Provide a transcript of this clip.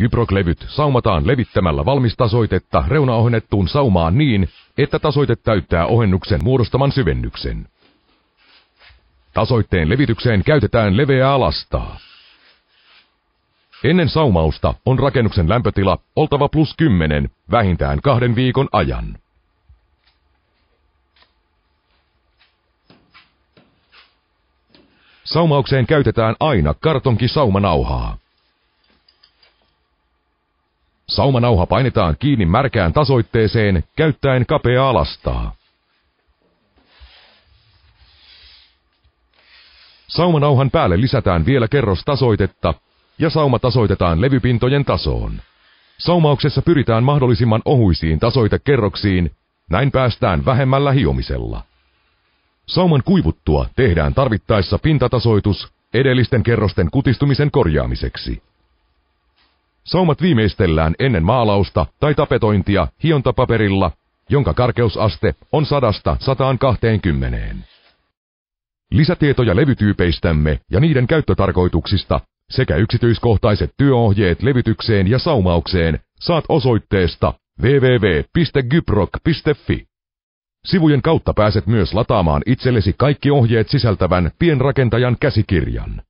Kyproklevyt saumataan levittämällä valmistasoitetta reunaohennettuun saumaan niin, että tasoite täyttää ohennuksen muodostaman syvennyksen. Tasoitteen levitykseen käytetään leveää alastaa. Ennen saumausta on rakennuksen lämpötila oltava plus 10 vähintään kahden viikon ajan. Saumaukseen käytetään aina kartonki saumanauhaa. Saumanauha painetaan kiinni märkään tasoitteeseen käyttäen kapeaa alastaa. Saumanauhan päälle lisätään vielä kerros tasoitetta ja sauma tasoitetaan levypintojen tasoon. Saumauksessa pyritään mahdollisimman ohuisiin tasoitekerroksiin, näin päästään vähemmällä hiomisella. Sauman kuivuttua tehdään tarvittaessa pintatasoitus edellisten kerrosten kutistumisen korjaamiseksi. Saumat viimeistellään ennen maalausta tai tapetointia hiontapaperilla, jonka karkeusaste on 100 120. Lisätietoja levytyypeistämme ja niiden käyttötarkoituksista sekä yksityiskohtaiset työohjeet levytykseen ja saumaukseen saat osoitteesta www.gyprock.fi. Sivujen kautta pääset myös lataamaan itsellesi kaikki ohjeet sisältävän pienrakentajan käsikirjan.